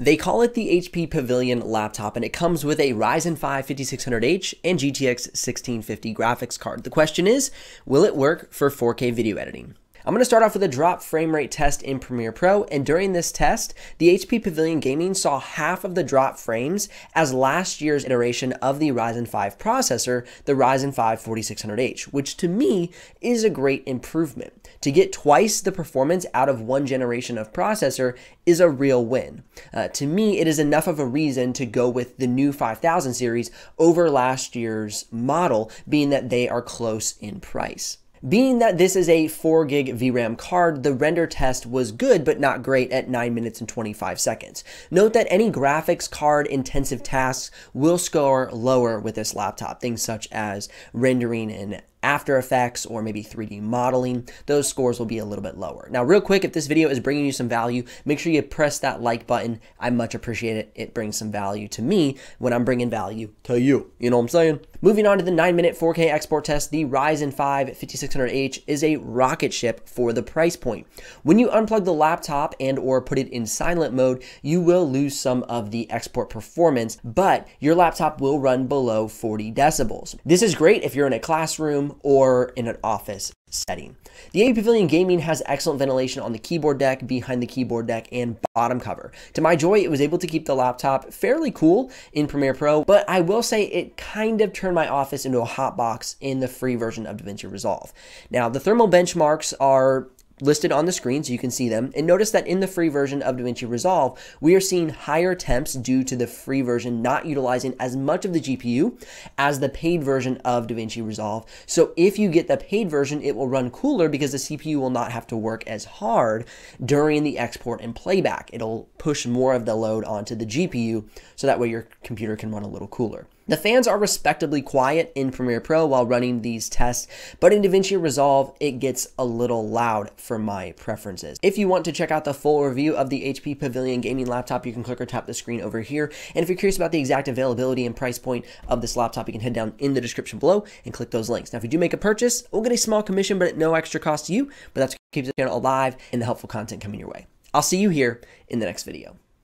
They call it the HP Pavilion laptop and it comes with a Ryzen 5 5600H and GTX 1650 graphics card. The question is, will it work for 4K video editing? I'm going to start off with a drop frame rate test in Premiere Pro, and during this test, the HP Pavilion Gaming saw half of the drop frames as last year's iteration of the Ryzen 5 processor, the Ryzen 5 4600H, which to me is a great improvement. To get twice the performance out of one generation of processor is a real win. Uh, to me, it is enough of a reason to go with the new 5000 series over last year's model, being that they are close in price. Being that this is a 4 gig VRAM card, the render test was good but not great at 9 minutes and 25 seconds. Note that any graphics card intensive tasks will score lower with this laptop, things such as rendering and after Effects or maybe 3D modeling, those scores will be a little bit lower. Now, real quick, if this video is bringing you some value, make sure you press that like button. I much appreciate it. It brings some value to me when I'm bringing value to you. You know what I'm saying? Moving on to the 9 minute 4K export test, the Ryzen 5 5600H is a rocket ship for the price point. When you unplug the laptop and or put it in silent mode, you will lose some of the export performance, but your laptop will run below 40 decibels. This is great if you're in a classroom or in an office setting. The AB Pavilion Gaming has excellent ventilation on the keyboard deck, behind the keyboard deck, and bottom cover. To my joy, it was able to keep the laptop fairly cool in Premiere Pro, but I will say it kind of turned my office into a hot box in the free version of DaVinci Resolve. Now, the thermal benchmarks are listed on the screen so you can see them. And notice that in the free version of DaVinci Resolve, we are seeing higher temps due to the free version not utilizing as much of the GPU as the paid version of DaVinci Resolve. So if you get the paid version, it will run cooler because the CPU will not have to work as hard during the export and playback. It'll push more of the load onto the GPU so that way your computer can run a little cooler. The fans are respectably quiet in Premiere Pro while running these tests, but in DaVinci Resolve, it gets a little loud for my preferences. If you want to check out the full review of the HP Pavilion gaming laptop, you can click or tap the screen over here. And if you're curious about the exact availability and price point of this laptop, you can head down in the description below and click those links. Now, if you do make a purchase, we'll get a small commission, but at no extra cost to you, but that's keeps the channel alive and the helpful content coming your way. I'll see you here in the next video.